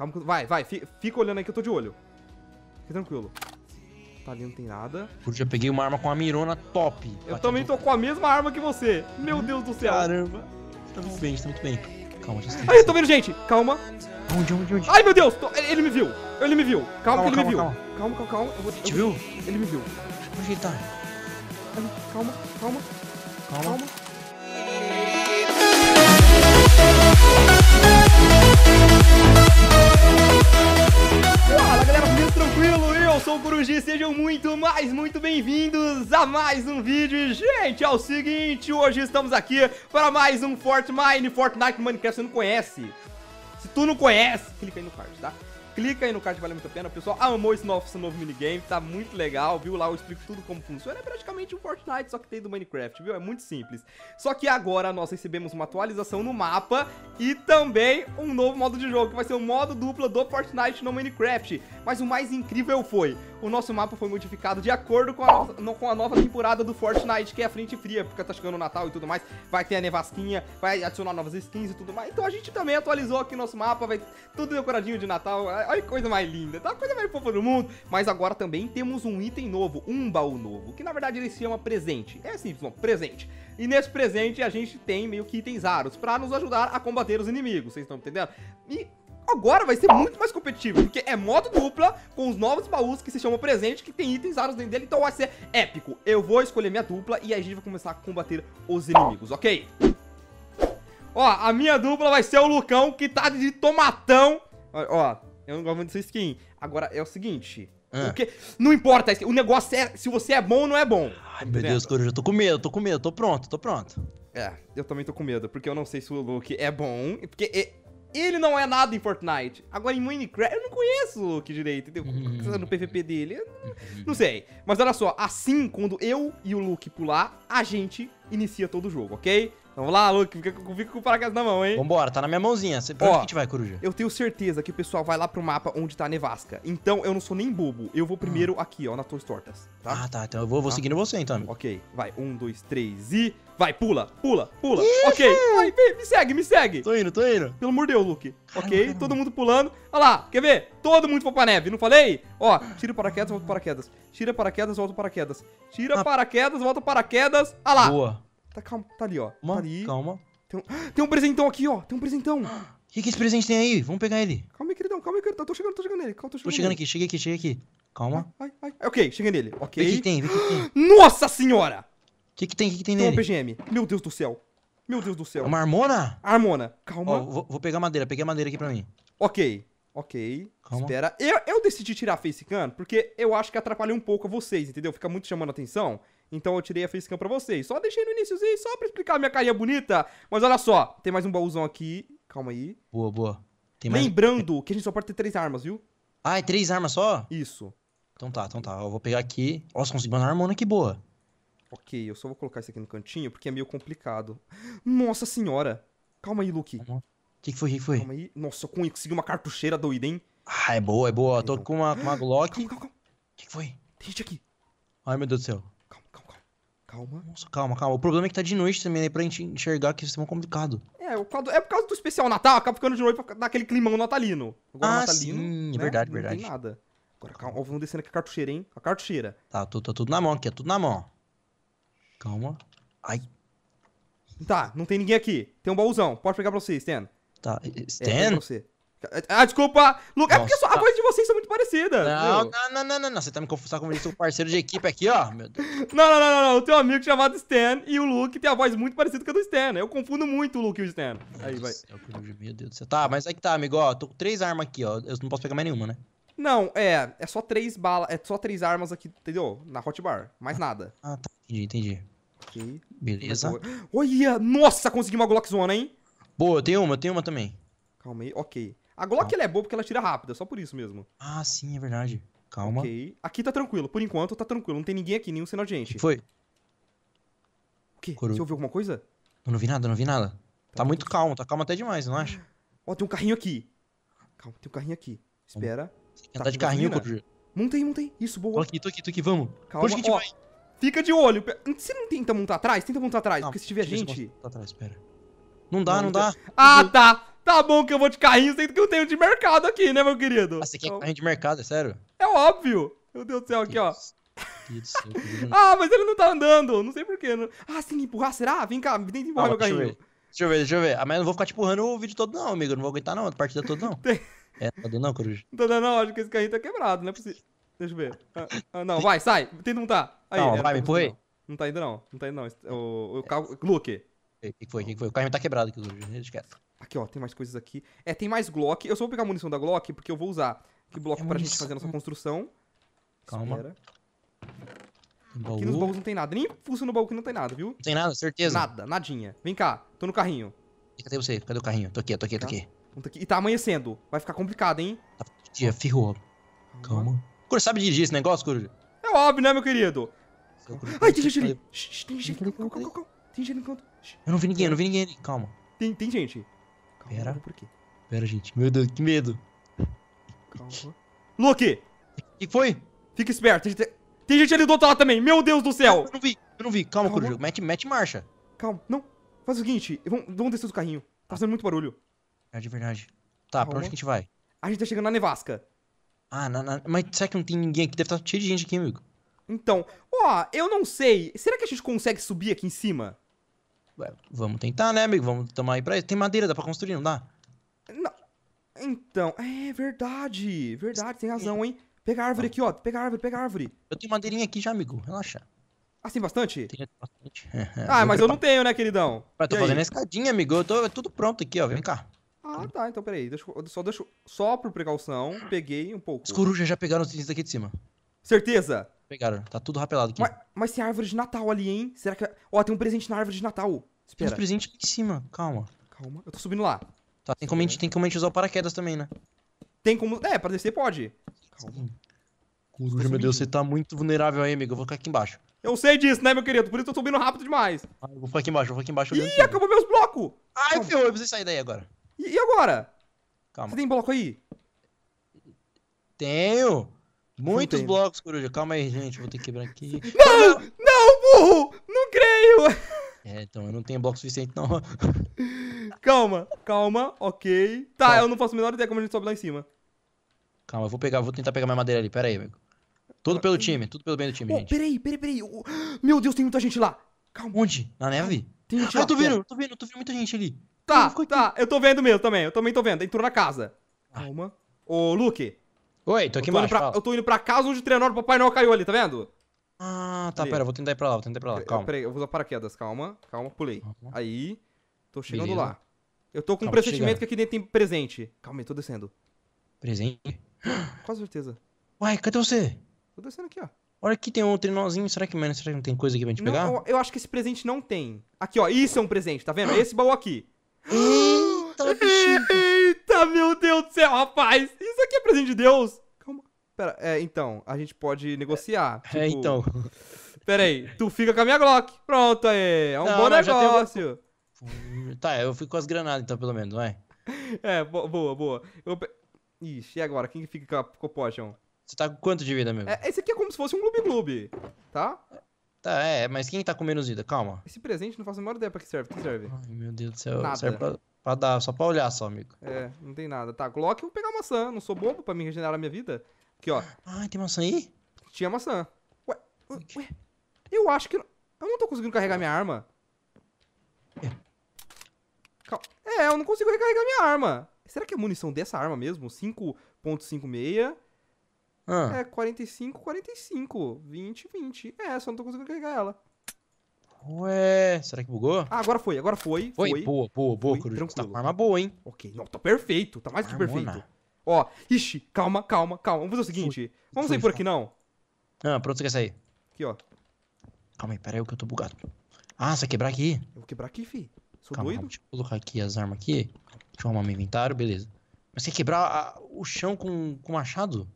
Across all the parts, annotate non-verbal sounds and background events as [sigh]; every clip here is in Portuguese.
Calma que... Vai, vai. Fica olhando aí que eu tô de olho. Fica tranquilo. Tá ali, não tem nada. Eu já peguei uma arma com a mirona top. Eu também tô com a mesma arma que você. Meu hum, Deus do céu. Caramba. Tá muito bem, tá muito bem. Calma, já Aí, eu tô vendo gente. Calma. Onde, onde, onde? Ai, meu Deus. Ele me viu. Ele me viu. Calma, calma ele calma, me viu. Calma, calma, calma. calma. Eu vou... Te viu? Ele me viu. Onde tá? Calma, calma. Calma. calma. Fala galera, tudo tranquilo? Eu sou o Coruji, sejam muito, mais muito bem-vindos a mais um vídeo gente, é o seguinte, hoje estamos aqui para mais um Fortnite, Fortnite Minecraft, você não conhece Se tu não conhece, clica aí no card, tá? clica aí no card, vale muito a pena. O pessoal amou esse novo, esse novo minigame, tá muito legal, viu? Lá eu explico tudo como funciona. É praticamente um Fortnite, só que tem do Minecraft, viu? É muito simples. Só que agora nós recebemos uma atualização no mapa e também um novo modo de jogo, que vai ser o um modo dupla do Fortnite no Minecraft. Mas o mais incrível foi, o nosso mapa foi modificado de acordo com a, com a nova temporada do Fortnite, que é a frente fria, porque tá chegando o Natal e tudo mais. Vai ter a nevasquinha, vai adicionar novas skins e tudo mais. Então a gente também atualizou aqui nosso mapa, vai tudo decoradinho de Natal. É, olha que coisa mais linda, tá a coisa mais fofa do mundo. Mas agora também temos um item novo, um baú novo, que na verdade ele se chama presente. É simples, mano, presente. E nesse presente a gente tem meio que itens raros para nos ajudar a combater os inimigos, vocês estão entendendo? E agora vai ser muito mais competitivo, porque é modo dupla com os novos baús que se chama presente, que tem itens raros dentro dele, então vai ser épico. Eu vou escolher minha dupla e a gente vai começar a combater os inimigos, ok? Ó, a minha dupla vai ser o Lucão, que tá de tomatão. ó eu não gosto muito dessa skin. Agora, é o seguinte. É. Porque não importa, o negócio é se você é bom ou não é bom. Ai, meu Deus, Coruja, eu tô com medo, tô com medo, tô pronto, tô pronto. É, eu também tô com medo, porque eu não sei se o Luke é bom, porque ele não é nada em Fortnite. Agora em Minecraft, eu não conheço o Luke direito, entendeu? Hum. No PVP uhum. dele, não, uhum. não sei. Mas olha só, assim, quando eu e o Luke pular, a gente inicia todo o jogo, ok? Vamos lá, Luke, fica, fica com o paraquedas na mão, hein? Vambora, tá na minha mãozinha. Pra Ó, onde a gente vai, Coruja? Eu tenho certeza que o pessoal vai lá pro mapa onde tá a nevasca. Então, eu não sou nem bobo. Eu vou primeiro hum. aqui, ó, nas torres tortas, tá? Ah, tá. Então eu vou, vou tá. seguindo você, então. Ok, vai. Um, dois, três e... Vai, pula, pula, pula. Ok, vai, vem, me segue, me segue. Tô indo, tô indo. Pelo amor de Deus, Luke. Caramba, ok, caramba. todo mundo pulando. Olha lá, quer ver? Todo mundo foi pra neve, não falei? Ó, tira paraquedas, volta paraquedas. Tira paraquedas, volta paraquedas. Tira ah. paraquedas, volta paraquedas. Olha lá. Boa. Tá calma, tá ali, ó. Tá Uma, tá ali. Calma. Tem um... [gasps] tem um presentão aqui, ó. Tem um presentão. O [gasps] que, que esse presente tem aí? Vamos pegar ele. Calma aí, queridão, calma aí, queridão. Tô chegando, tô chegando nele. Calma, tô chegando, tô chegando aqui, cheguei aqui, cheguei aqui. Calma. Ai, ai, ai. É, ok, cheguei nele. Ok. o que tem, vê que tem. [gasps] Nossa senhora! O que, que tem, o que, que tem, tem nele? Tem um PGM. Meu Deus do céu. Meu Deus do céu. Uma armona? Armona. Calma. Ó, vou, vou pegar madeira, peguei madeira aqui pra mim. Ok. Ok, Calma. espera. Eu, eu decidi tirar a facecam porque eu acho que atrapalha um pouco a vocês, entendeu? Fica muito chamando a atenção. Então eu tirei a facecam pra vocês. Só deixei no iníciozinho, só pra explicar a minha carinha bonita. Mas olha só, tem mais um baúzão aqui. Calma aí. Boa, boa. Tem Lembrando que a gente só pode ter três armas, viu? Ah, é três armas só? Isso. Então tá, então tá. Eu vou pegar aqui. Nossa, consegui uma armona que boa. Ok, eu só vou colocar isso aqui no cantinho porque é meio complicado. Nossa senhora. Calma aí, Luke. O que, que foi? O que foi? Calma aí. Nossa, eu consegui uma cartucheira doida, hein? Ah, é boa, é boa. Então... Tô com uma, com uma Glock. O que, que foi? Tem gente aqui. Ai, meu Deus do céu calma, calma, calma. Nossa, calma, calma. O problema é que tá de noite também, né? Pra gente enxergar que isso é um complicado. É, o quadro, é por causa do especial Natal, acaba ficando de noite pra dar aquele climão natalino. Agora, ah, natalino, sim, né? verdade, não verdade. Não tem nada. Agora, calma, ó, vamos descendo aqui a cartucheira, hein? A cartucheira. Tá, tô, tá tudo na mão aqui, é tudo na mão. Calma. Ai. Tá, não tem ninguém aqui. Tem um baúzão. Pode pegar pra você, Stan. Tá, é, Stan? É, é, ah, desculpa! Lucas, é porque a voz de vocês é muito parecida. Não, não, não, não, não, Você tá me tá confundindo com o parceiro de equipe aqui, ó. Meu Deus. Não, não, não, não, O teu amigo chamado Stan e o Luke tem a voz muito parecida com a do Stan. Né? Eu confundo muito o Luke e o Stan. Aí vai. É meu Deus do céu. Tá, mas aí que tá, amigo, ó. Tô com três armas aqui, ó. Eu não posso pegar mais nenhuma, né? Não, é. É só três balas. É só três armas aqui, entendeu? Na hotbar. Mais ah, nada. Ah, tá. Entendi, entendi. Ok. Beleza. Olha! Nossa, consegui uma Glock Zona, hein? Boa, eu tenho uma, eu tenho uma também. Calma aí, ok. A Glock ela é boa porque ela tira rápida, é só por isso mesmo. Ah, sim, é verdade. Calma. Ok. Aqui tá tranquilo, por enquanto tá tranquilo. Não tem ninguém aqui, nenhum sinal de gente. Foi. O quê? Coru... Você ouviu alguma coisa? Eu não vi nada, não vi nada. Tá, tá muito calmo, tá calmo até demais, não acha? Ó, tem um carrinho aqui. Calma, tem um carrinho aqui. Espera. Você quer tá andar de carrinho, Coruja? Montei, montei. Isso, boa. Tô aqui, tô aqui, tô aqui, vamos. Calma, Onde a gente vai? Fica de olho. Você não tenta montar atrás? Tenta montar atrás, não, porque se tiver gente... Tá atrás, espera. Não dá, não, não então- dá. Ah, tá. Tá bom que eu vou de carrinho, sendo que eu tenho de mercado aqui, né, meu querido? Ah, você quer então... carrinho de mercado, é sério? É óbvio. Meu Deus do céu, aqui, ó. ah, mas ele não tá andando. Não sei porquê. Não... Ah, se me empurrar, será? Vem cá, tenta empurrar ah, meu carrinho. Deixa eu, deixa eu ver, deixa eu ver. Ah, mas eu não vou ficar te empurrando o vídeo todo, não, amigo. Eu não vou aguentar, não. A partida toda, não. [laughs] Tem... É, não tá dando, não, Coruja. Não tá dando, não. Acho que esse carrinho tá quebrado, não é possível. Deixa eu ver. Ah, ah, não, vai, sai. Tenta montar. Aí, é, não, vai, me empurrei. Não. não tá indo, não. Não tá indo, não. O, o o Luke. O que foi? O que foi? O carrinho tá quebrado aqui, Coruja. Deixa quieto. Aqui, ó, tem mais coisas aqui. É, tem mais Glock. Eu só vou pegar a munição da Glock, porque eu vou usar que bloco é pra gente fazer a nossa construção. Calma. Baú. Aqui nos baús não tem nada. Nem fuça no baú que não tem nada, viu? Não tem nada, certeza. Nada, nadinha. Vem cá, tô no carrinho. cadê você? Cadê o carrinho? Tô aqui, tô aqui, tô tá. aqui. E tá amanhecendo. Vai ficar complicado, hein? Dia, tá ferrou. Calma. Curo, sabe dirigir esse negócio, Curo? É óbvio, né, meu querido? Ai, tem gente ali. Tem gente Calma. calma. Tem gente no canto. Eu não vi ninguém, eu não vi ninguém ali. Calma. Tem, tem gente. Pera. Por quê? Pera, gente. Meu Deus, que medo. Calma. Luke! O que foi? Fica esperto. Tem gente, tem gente ali do outro lado também. Meu Deus do céu! Eu não vi, eu não vi. Calma, Calma. Corujo. Mete, mete marcha. Calma. Não. Faz o seguinte. Vamos, vamos descer do carrinho. Tá fazendo muito barulho. É de verdade. Tá, Calma. pra onde que a gente vai? A gente tá chegando na nevasca. Ah, na, na... mas será que não tem ninguém aqui? Deve estar tá cheio de gente aqui, amigo. Então, ó, eu não sei. Será que a gente consegue subir aqui em cima? Ué, vamos tentar, né, amigo? Vamos tomar aí pra isso. Tem madeira, dá pra construir, não dá? Não. Então, é verdade. Verdade, tem razão, hein? Pega a árvore aqui, ó. Pega a árvore, pega a árvore. Eu tenho madeirinha aqui já, amigo. Relaxa. Assim, ah, bastante? Tem bastante. [laughs] É, ah, mas eu não tenho, né, queridão? Mas tô e fazendo aí? a escadinha, amigo. Eu tô é tudo pronto aqui, ó. Vem cá. Ah, tá. Então, peraí. Deixa, só, deixa, só por precaução, peguei um pouco. Os corujas já pegaram os itens daqui de cima. Certeza? Pegaram. Tá tudo rapelado aqui. Mas, mas tem árvore de Natal ali, hein? Será que... Ó, tem um presente na árvore de Natal. Espera. Tem uns presentes aqui em cima, calma. Calma, eu tô subindo lá. Tá, tem como, a gente, tem como a gente usar o paraquedas também, né? Tem como... É, pra descer pode. Calma. Coruja, meu Deus, você tá muito vulnerável aí, amigo. Eu vou ficar aqui embaixo. Eu sei disso, né, meu querido? Por isso eu tô subindo rápido demais. Ah, eu vou ficar aqui embaixo, eu vou aqui embaixo. Ih, acabou meus blocos! Ai, ferrou, eu preciso sair daí agora. E, e agora? Calma. Você tem bloco aí? Tenho. Muitos Não né? blocos, coruja. Calma aí, gente. Vou ter que quebrar aqui. Não! Não, burro! Não creio! É, então eu não tenho bloco suficiente, não. [laughs] calma, calma, ok. Tá, calma. eu não faço a menor ideia como a gente sobe lá em cima. Calma, eu vou pegar, vou tentar pegar minha madeira ali, pera aí, amigo. Tudo pelo ah, time, tudo pelo bem do time, oh, gente. Peraí, peraí, peraí. Oh, meu Deus, tem muita gente lá. Calma. Onde? Na neve? Tem gente ah, lá. eu tô vendo, eu tô vendo, eu tô vendo muita gente ali. Tá, eu tá, eu tô vendo mesmo também, eu também tô vendo. Entrou na casa. Ah. Calma. Ô, Luke. Oi, tô aqui eu tô embaixo. Pra, eu tô indo pra casa onde o treinador do Papai Noel caiu ali, tá vendo? Ah, tá, Ali. pera, eu vou tentar ir pra lá, vou tentar ir pra lá, calma. Peraí, eu vou usar paraquedas, calma, calma, pulei. Uhum. Aí, tô chegando Beleza. lá. Eu tô com um pressentimento que aqui dentro tem presente. Calma aí, tô descendo. Presente? [gasps] Com certeza. Uai, cadê você? Tô descendo aqui, ó. Olha aqui, tem um trinozinho, será que, mano, será que não tem coisa aqui pra gente não, pegar? Eu, eu acho que esse presente não tem. Aqui, ó, isso é um presente, tá vendo? [gasps] Esse baú aqui. Eita, [gasps] Eita, meu Deus do céu, rapaz. Isso aqui é presente de Deus. Pera, é, então, a gente pode negociar. É, tipo, é então. Pera aí, tu fica com a minha Glock. Pronto, aí. É um não, bom negócio. Tenho... Hum, tá, eu fico com as granadas, então, pelo menos, vai. [laughs] É, boa, boa. Eu... Ixi, e agora? Quem fica com o potion? Você tá com quanto de vida, mesmo? É, esse aqui é como se fosse um Gloob Gloob, tá? Tá, é, mas quem tá com menos vida? Calma. Esse presente não faço a menor ideia pra que serve. que serve? Ai, meu Deus do céu. Nada. Serve pra, pra, dar, só pra olhar só, amigo. É, não tem nada. Tá, Glock, eu vou pegar maçã. Não sou bobo pra me regenerar a minha vida. Aqui, ó. Ah, tem maçã aí? Tinha maçã. Ué, ué. Eu acho que... Eu não tô conseguindo carregar minha arma. É. Calma. É, eu não consigo recarregar minha arma. Será que é munição dessa arma mesmo? 5.56... Ah. É, 45, 45. 20, 20. É, só não tô conseguindo carregar ela. Ué, será que bugou? Ah, agora foi, agora foi. Foi, foi. boa, boa, boa, foi, Coruja. Tranquilo. Tá com arma boa, hein? Ok, não, tá perfeito, tá mais do que perfeito. Ó, ixi, calma, calma, calma. Vamos fazer o seguinte. Fui, vamos fui, sair por aqui, não? Ah, pronto, você quer sair? Aqui, ó. Calma aí, pera aí que eu tô bugado. Ah, você vai quebrar aqui? Eu vou quebrar aqui, fi. Sou calma, doido. Deixa eu colocar aqui as armas aqui. Deixa eu arrumar meu inventário, beleza. Mas você quer quebrar a, o chão com, com machado?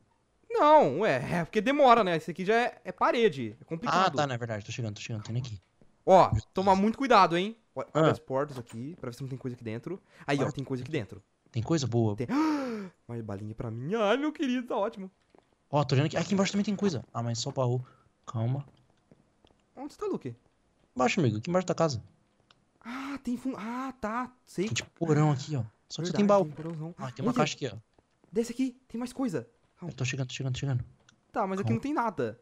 Não, ué, é porque demora, né? Esse aqui já é, é parede, é ah, complicado. Ah, tá, na né, é verdade, tô chegando, tô chegando, tô indo aqui. Ó, tomar muito cuidado, hein? Olha ah. as portas aqui, pra ver se não tem coisa aqui dentro. Aí, ó, tem coisa aqui dentro. Tem coisa boa. Tem... Olha, balinha pra mim. Ai, meu querido, tá ótimo. Ó, tô olhando aqui. Aqui embaixo também tem coisa. Ah, mas só barro. Calma. Onde você tá, Luke? Embaixo, amigo. Aqui embaixo da casa. Ah, tem fundo. Ah, tá. Sei. Tem tipo porão aqui, ó. Só que é Verdade, tem baú. Tem ah, tem uma Onde? É? caixa aqui, ó. Desce aqui. Tem mais coisa. Calma. Eu tô chegando, tô chegando, tô chegando. Tá, mas Calma. aqui não tem nada.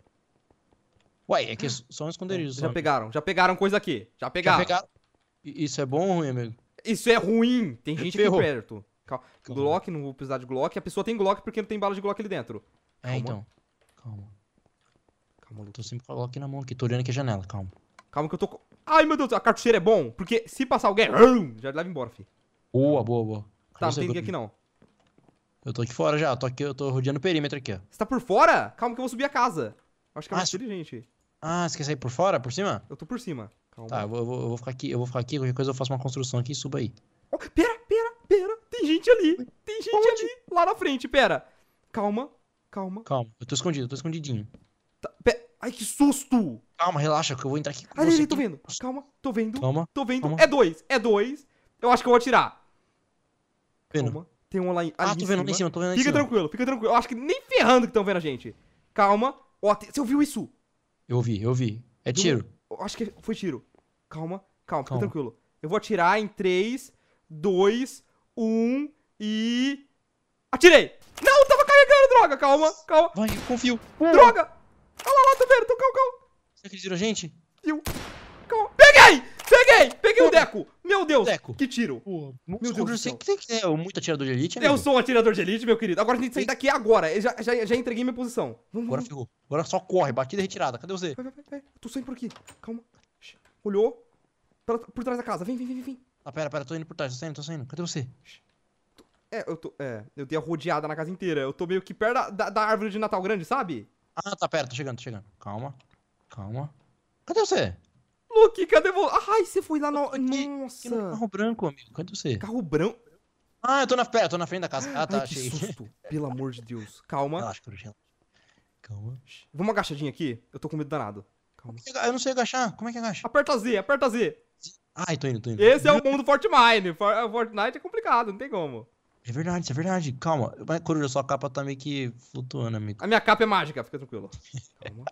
Uai, é que é só um esconderijo. Já pegaram, já pegaram coisa aqui. Já pegaram. Já pegaram. Isso é bom ou ruim, amigo? Isso é ruim. Tem gente aqui perto. Calma. Calma. Glock, não vou precisar de Glock. A pessoa tem Glock porque não tem bala de Glock ali dentro. É, calma. É, então. Calma. Calma, Luke. Tô sempre com a Glock na mão aqui. Tô olhando aqui a janela, calma. Calma que eu tô... Ai, meu Deus, a cartucheira é bom. Porque se passar alguém... Hum, já leva embora, fi. Boa, boa, boa. Tá, não tem ninguém aqui não. Eu tô aqui fora já, eu tô aqui, eu tô rodeando o perímetro aqui, ó. Você tá por fora? Calma que eu vou subir a casa. Acho que é mais se... Ah, inteligente. Ah, você quer sair por fora? Por cima? Eu tô por cima. Calma. Tá, eu vou, eu vou, ficar aqui, eu vou ficar aqui, qualquer coisa eu faço uma construção aqui e suba aí. Oh, pera, gente ali. Tem gente Onde? ali, lá na frente. Pera. Calma, calma. Calma, eu tô escondido, eu tô escondidinho. Tá, pera. Ai, que susto! Calma, relaxa, que eu vou entrar aqui com ali, você. Ali, tô vendo. Calma, tô vendo. Calma. Tô vendo. Calma. É dois, é dois. Eu acho que eu vou atirar. Vendo. Calma. Tem um lá em, ah, tô vendo lá em cima, tô vendo em fica cima. Fica tranquilo, fica tranquilo. Eu acho que nem ferrando que estão vendo a gente. Calma. Ó, te... você ouviu isso? Eu ouvi, eu ouvi. É tiro. Eu... acho que foi tiro. Calma, calma, calma, fica tranquilo. Eu vou atirar em 3, 2, um e... Atirei! Não, tava carregando, droga! Calma, calma. Vai, eu confio. Droga! Olha lá, lá, vendo, tô calmo, calma. Será que viram a gente? Viu. Calma. Peguei! Peguei! Peguei o Deco! Meu Deus! Deco. Que tiro! Pô, meu Deus do céu. Você é muito atirador de elite, né? Eu sou um atirador de elite, meu querido. Agora a gente sai daqui agora. Eu já, já, já entreguei minha posição. agora vamos. Agora só corre, batida e retirada. Cadê você? Vai, vai, vai. Tô saindo por aqui. Calma. Olhou. Por trás da casa. Vem, vem, vem, vem. Ah, pera, pera, tô indo por trás, tô saindo, tô saindo. Cadê você? É, eu tô. É, eu dei a rodeada na casa inteira. Eu tô meio que perto da, da, da árvore de Natal grande, sabe? Ah, tá, pera, tô chegando, tô chegando. Calma, calma. Cadê você? Luke, cadê você? Ai, você foi lá no. Nossa! no carro branco, amigo. Cadê você? Carro branco? Ah, eu tô na pera, tô na frente da casa. Ah, tá, Ai, que achei. susto. [laughs] Pelo amor de Deus. Calma. Relaxa, Coruja. Calma. Vamos agachadinha aqui? Eu tô com medo danado. Calma. É eu não sei agachar. Como é que agacha? É aperta Z, aperta Z. Ai, ah, tô indo, tô indo. Esse é o mundo Fortnite. Fortnite é complicado, não tem como. É verdade, é verdade. Calma. Mas, Coruja, sua capa tá meio que flutuando, amigo. A minha capa é mágica, fica tranquilo. [laughs] Calma.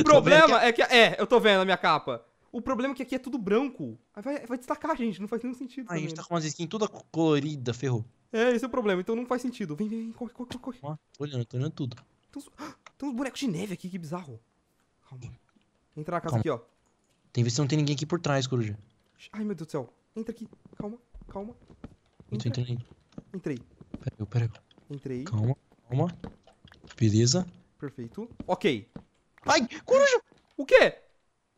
o problema é, é que. É, eu tô vendo a minha capa. O problema é que aqui é tudo branco. Vai, vai destacar, gente. Não faz nenhum sentido. Ah, a gente tá com umas skins toda colorida, ferrou. É, esse é o problema. Então não faz sentido. Vem, vem, vem. Corre, corre, corre. Ó, tô olhando, tô olhando tudo. Tem uns, [gasps] tem uns bonecos de neve aqui, que bizarro. Calma. Entra na casa Calma. aqui, ó. Tem que ver se não tem ninguém aqui por trás, Coruja. Ai, meu Deus do céu. Entra aqui. Calma, calma. Entra. Entrei. Peraí, peraí. Entrei. Calma, calma. Beleza. Perfeito. Ok. Ai, coruja! O quê?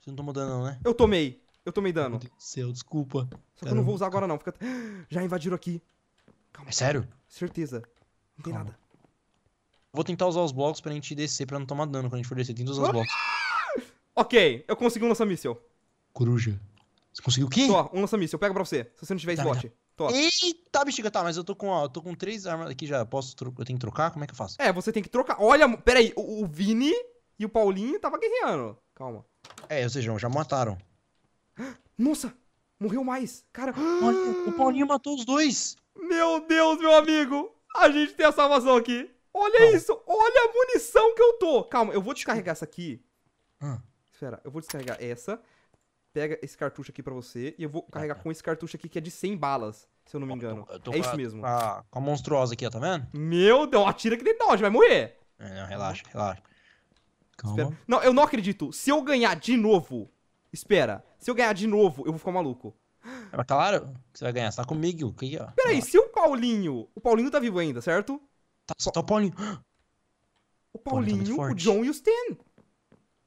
Você não tomou dano, não, né? Eu tomei. Eu tomei dano. Meu Deus do céu, desculpa. Só que eu não vou usar agora, não. Fica... [gasps] Já invadiram aqui. Calma. É sério? Certeza. Não tem calma. nada. Vou tentar usar os blocos pra gente descer, pra não tomar dano quando a gente for descer. Tenta usar os ah! blocos. ok, eu consegui um lança míssel. Coruja, você conseguiu o quê? Tô, um lança-míssil, eu pego pra você, se você não tiver tá, slot. Tá. Tô. Eita, bexiga, tá, mas eu tô com, ó, eu tô com três armas aqui já. Posso, eu tenho que trocar? Como é que eu faço? É, você tem que trocar. Olha, peraí, o, o Vini e o Paulinho tava guerreando. Calma. É, ou seja, já mataram. [gasps] Nossa, morreu mais. Cara, [gasps] Olha, o Paulinho matou os dois. Meu Deus, meu amigo. A gente tem a salvação aqui. Olha Calma. isso, olha a munição que eu tô. Calma, eu vou descarregar essa aqui. Ah. Espera, eu vou descarregar essa pega esse cartucho aqui para você e eu vou carregar tá, tá. com esse cartucho aqui que é de 100 balas, se eu não me engano. Eu tô, eu tô é isso mesmo. Ah, com a monstruosa aqui, ó, tá vendo? Meu Deus, atira que dentro, vai morrer. É, não, relaxa, relaxa. Calma. Não, eu não acredito. Se eu ganhar de novo, espera. Se eu ganhar de novo, eu vou ficar maluco. É, mas claro que você vai ganhar, você tá comigo aqui, ó. Peraí, se o Paulinho. O Paulinho tá vivo ainda, certo? Tá, só tá o Paulinho. O Paulinho, tá o John e o Stan.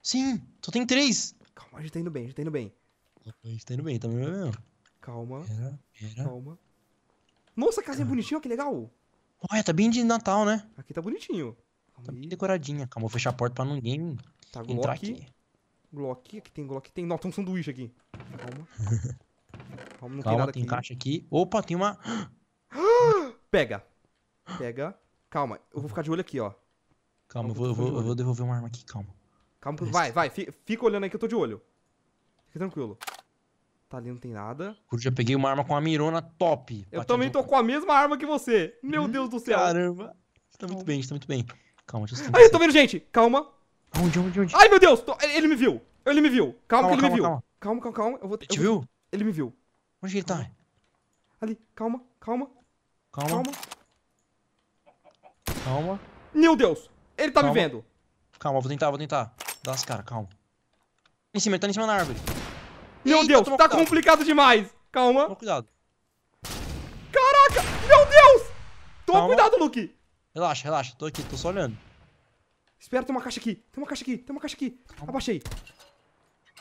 Sim, só tem três. Calma, a gente tá indo bem, a gente tá indo bem. A gente tá indo bem, tá mesmo. Calma. Era, era. Calma. Nossa, a casinha é bonitinha, que legal. Ué, tá bem de Natal, né? Aqui tá bonitinho. Tá calma tá aí. bem decoradinha. Calma, vou fechar a porta pra ninguém tá, Glock, entrar aqui. Glock, aqui tem Glock, tem... Não, tem um sanduíche aqui. Calma. [laughs] Calma, não Calma, tem nada tem aqui. caixa aqui. Opa, tem uma... [gasps] Pega. Pega. Calma, eu vou ficar de olho aqui, ó. Calma, eu vou, eu vou, eu vou devolver uma arma aqui, calma. Calma, Mas... vai, vai. Fica olhando aí que eu tô de olho. Fica tranquilo. Tá ali, não tem nada. Eu já peguei uma arma com a mirona top. Eu também tô com a mesma arma que você. Meu hum, Deus do céu. Caramba. Tá muito bem, tá muito bem. Calma, deixa eu Ai, eu tô vendo gente. Calma. Onde, onde, onde? Ai, meu Deus. Tô... Ele me viu. Ele me viu. Calma, calma que ele calma, me viu. Calma, calma, calma. calma. Eu vou... Ele te eu viu? Ele me viu. Onde ele tá? Ali, calma, calma. Calma. Calma. Calma. Meu Deus. Ele tá me vendo. Calma, vou tentar, vou tentar. Dá cara, calma. Em cima, ele tá em cima da árvore. Meu Eita, Deus, tá cuidado. complicado demais. Calma. Toma cuidado. Caraca, meu Deus. Toma calma. cuidado, Luke. Relaxa, relaxa. Tô aqui, tô só olhando. Espera, tem uma caixa aqui. Tem uma caixa aqui, tem uma caixa aqui. Calma. Abaixei.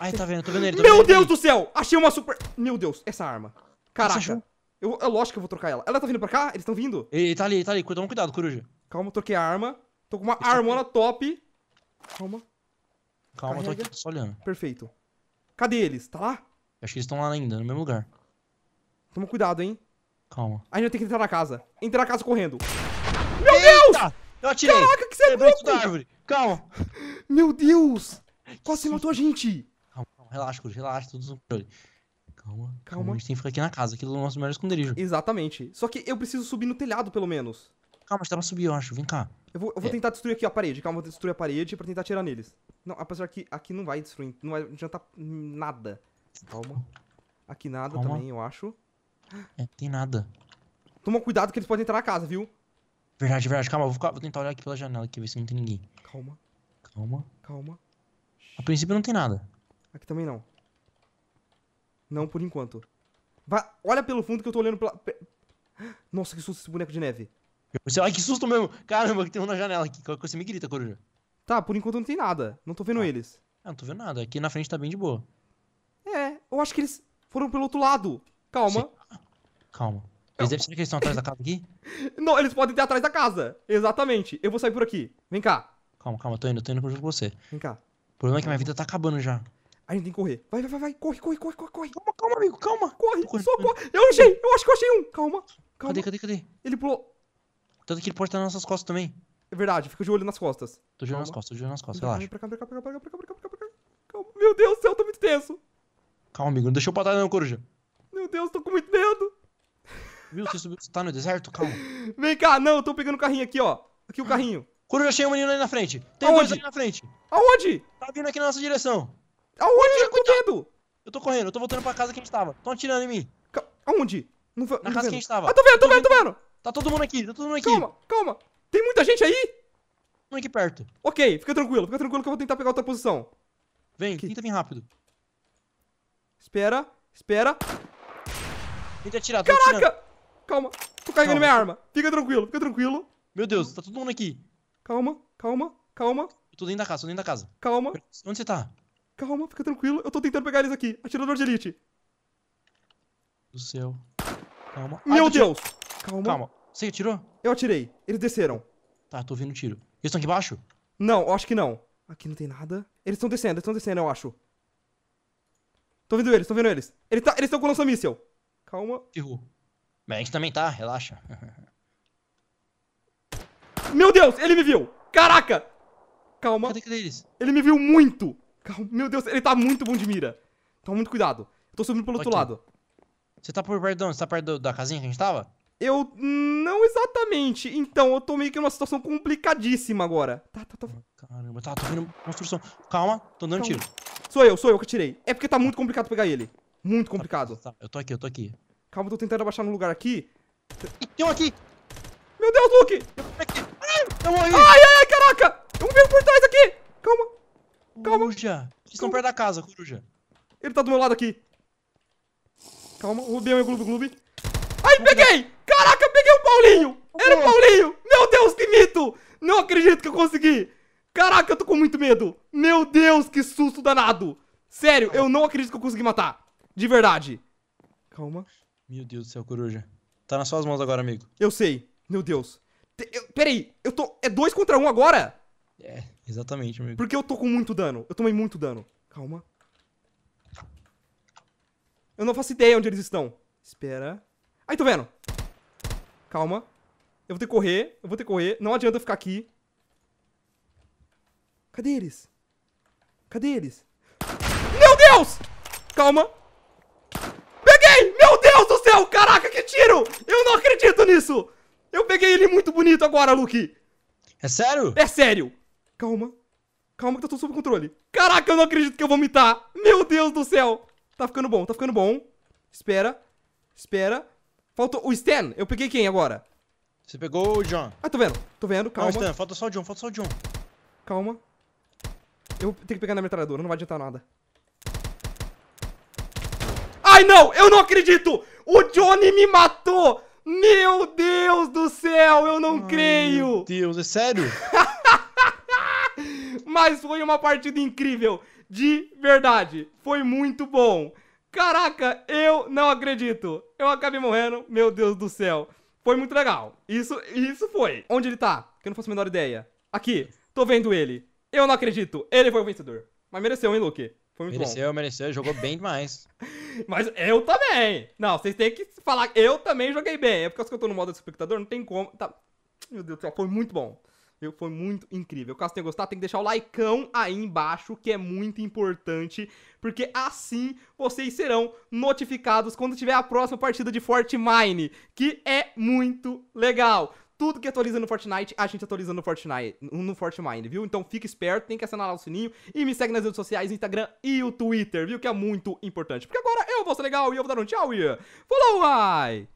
Ai, tá vendo, tô vendo ele. Tô meu vendo Deus ele. do céu. Achei uma super... Meu Deus, essa arma. Caraca. Eu, é lógico que eu vou trocar ela. Ela tá vindo pra cá? Eles estão vindo? Ele, ele tá ali, ele tá ali. Toma cuidado, coruja. Calma, troquei a arma. Tô com uma armona top. Calma. Calma, eu tô aqui, só olhando. Perfeito. Cadê eles? Tá lá? acho que eles estão lá ainda, no mesmo lugar. Toma cuidado, hein? Calma. A gente vai ter que entrar na casa. Entrar na casa correndo. Meu Eita! Deus! Eu atirei. Caraca, que você é louco! da árvore. Calma. [laughs] Meu Deus! Quase você matou a gente. Calma, calma. Relaxa, Curi. Relaxa. Tudo no controle. Calma, calma. A gente tem que ficar aqui na casa. Aqui é o nosso melhor esconderijo. Exatamente. Só que eu preciso subir no telhado, pelo menos. Calma, estava pra subir, eu acho. Vem cá. Eu vou, eu vou é. tentar destruir aqui a parede. Calma, eu vou destruir a parede pra tentar atirar neles. Não, apesar que aqui não vai destruir. Não vai adiantar nada. Calma. Aqui nada Calma. também, eu acho. É, tem nada. Toma cuidado que eles podem entrar na casa, viu? Verdade, verdade. Calma, vou, ficar, vou tentar olhar aqui pela janela aqui, ver se não tem ninguém. Calma. Calma. Calma. A princípio não tem nada. Aqui também não. Não por enquanto. Vai, olha pelo fundo que eu tô olhando pela... [gasps] Nossa, que susto esse boneco de neve. Você, ai, que susto mesmo! Caramba, que tem um na janela aqui. Qualquer coisa você me grita, coruja. Tá, por enquanto não tem nada. Não tô vendo ah. eles. Ah, não tô vendo nada. Aqui na frente tá bem de boa. É, eu acho que eles foram pelo outro lado. Calma. Sim. Calma. Eles devem ser que eles estão atrás da casa aqui? [laughs] Não, eles podem ter atrás da casa. Exatamente. Eu vou sair por aqui. Vem cá. Calma, calma, tô indo, tô indo junto com você. Vem cá. O problema é que minha vida tá acabando já. A gente tem que correr. Vai, vai, vai, vai. Corre, corre, corre, corre, corre. Calma, calma, amigo, calma. Corre, corre. Eu achei, eu acho que eu achei um. Calma, calma. Cadê, cadê, cadê? Ele pulou. Tanto que ele pode estar nas nossas costas também. É verdade, fica de olho nas costas. Tô de olho nas costas, tô de olho nas costas, relaxa. Pra cá, pra cá, pra cá, pra cá, pra cá, pra cá, pra cá. Calma. Meu Deus do céu, tô muito tenso. Calma, amigo, não deixa eu pra não, coruja. Meu Deus, tô com muito medo. Viu, você subiu, você tá no deserto? Calma. [laughs] Vem cá, não, eu tô pegando o carrinho aqui, ó. Aqui o ah. carrinho. Coruja, achei um menino ali na frente. Tem Aonde? dois ali na frente. Aonde? Tá vindo aqui na nossa direção. Aonde? Coruja, eu tô correndo. Eu tô correndo, eu tô voltando pra casa que a gente tava. Tão atirando em mim. Aonde? Não foi, na não casa vendo. que a gente tava. Ah, tô vendo, tô, tô vendo, vendo, tô vendo. Tá todo mundo aqui, tá todo mundo aqui. Calma, calma. Tem muita gente aí? Não aqui perto. Ok, fica tranquilo, fica tranquilo que eu vou tentar pegar outra posição. Vem, aqui. tenta vir rápido. Espera, espera. Tenta atirar, Caraca! Atirando. Calma, tô carregando calma. minha arma. Fica tranquilo, fica tranquilo. Meu Deus, tá todo mundo aqui. Calma, calma, calma. Eu tô dentro da casa, tô dentro da casa. Calma. Onde você tá? Calma, fica tranquilo. Eu tô tentando pegar eles aqui. Atirador de elite. Do céu. Calma. Meu Ai, Deus! Calma. Calma. Você atirou? Eu atirei. Eles desceram. Tá, tô ouvindo tiro. Eles estão aqui embaixo? Não, eu acho que não. Aqui não tem nada. Eles estão descendo, eles estão descendo, eu acho. Tô vendo eles, tô vendo eles. Ele tá, eles estão com o lança-míssel. Calma. Errou. Mas a gente também tá, relaxa. [laughs] Meu Deus, ele me viu! Caraca! Calma. Cadê, cadê eles? Ele me viu muito! Calma. Meu Deus, ele tá muito bom de mira. Toma muito cuidado. Eu tô subindo pelo okay. outro lado. Você tá por perto, você tá perto da casinha que a gente tava? Eu. Não exatamente. Então, eu tô meio que numa situação complicadíssima agora. Tá, tá, tá. Caramba, tá, tô vendo construção. Calma, tô dando Calma. tiro. Sou eu, sou eu que tirei. É porque tá muito complicado pegar ele. Muito tá, complicado. Tá, tá. Eu tô aqui, eu tô aqui. Calma, tô tentando abaixar no lugar aqui. Tem um aqui! Meu Deus, Luke! Aqui. Eu aqui. Ai, ai, caraca! Eu vejo por trás aqui! Calma! Calma! Coruja! Eles estão perto da casa, coruja. Ele tá do meu lado aqui. Calma, roubei o meu Globo. Aí peguei! Caraca, peguei o Paulinho! Era o Paulinho! Meu Deus, que mito! Não acredito que eu consegui! Caraca, eu tô com muito medo! Meu Deus, que susto danado! Sério, eu não acredito que eu consegui matar. De verdade. Calma. Meu Deus do céu, coruja. Tá nas suas mãos agora, amigo. Eu sei. Meu Deus. Eu, peraí, eu tô. É dois contra um agora? É, exatamente, amigo. Porque eu tô com muito dano. Eu tomei muito dano. Calma. Eu não faço ideia onde eles estão. Espera. Aí, tô vendo. Calma. Eu vou ter que correr, eu vou ter que correr. Não adianta eu ficar aqui. Cadê eles? Cadê eles? Meu Deus! Calma. Peguei! Meu Deus do céu! Caraca, que tiro! Eu não acredito nisso! Eu peguei ele muito bonito agora, Luke. É sério? É sério. Calma. Calma que eu tô sob controle. Caraca, eu não acredito que eu vou vomitar. Meu Deus do céu. Tá ficando bom, tá ficando bom. Espera. Espera. Faltou o Stan. Eu peguei quem agora? Você pegou o John. Ah, tô vendo. Tô vendo, calma. Não, Stan, falta só o John, falta só o John. Calma. Eu tenho que pegar na metralhadora, não vai adiantar nada. Ai, não! Eu não acredito! O Johnny me matou! Meu Deus do céu, eu não Ai, creio! Meu Deus, é sério? [laughs] Mas foi uma partida incrível, de verdade. Foi muito bom. Caraca, eu não acredito. Eu acabei morrendo, meu Deus do céu. Foi muito legal. Isso, isso foi. Onde ele tá? Que eu não faço a menor ideia. Aqui, tô vendo ele. Eu não acredito. Ele foi o vencedor. Mas mereceu, hein, Luke? Foi muito mereceu, bom. mereceu. mereceu. Jogou bem demais. [laughs] Mas eu também. Não, vocês têm que falar. Eu também joguei bem. É porque eu tô no modo de espectador, não tem como. Tá. Meu Deus do céu, foi muito bom. Eu, foi muito incrível. Caso tenha gostado, tem que deixar o likeão aí embaixo, que é muito importante, porque assim vocês serão notificados quando tiver a próxima partida de Fortnite, que é muito legal tudo que atualiza no Fortnite, a gente atualiza no Fortnite, no Fortnite, viu? Então fique esperto, tem que acionar lá o sininho e me segue nas redes sociais, Instagram e o Twitter, viu? Que é muito importante. Porque agora eu vou ser legal e eu vou dar um tchau e falou, ai!